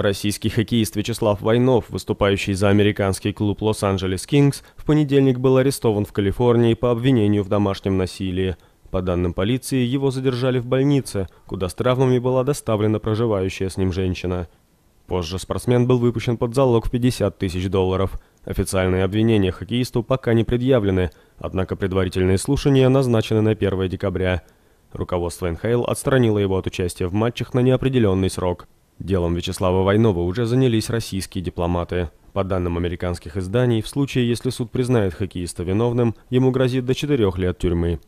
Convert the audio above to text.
Российский хоккеист Вячеслав Войнов, выступающий за американский клуб Лос-Анджелес Кингс, в понедельник был арестован в Калифорнии по обвинению в домашнем насилии. По данным полиции, его задержали в больнице, куда с травмами была доставлена проживающая с ним женщина. Позже спортсмен был выпущен под залог в 50 тысяч долларов. Официальные обвинения хоккеисту пока не предъявлены, однако предварительные слушания назначены на 1 декабря. Руководство НХЛ отстранило его от участия в матчах на неопределенный срок – Делом Вячеслава Войнова уже занялись российские дипломаты. По данным американских изданий, в случае, если суд признает хоккеиста виновным, ему грозит до четырех лет тюрьмы.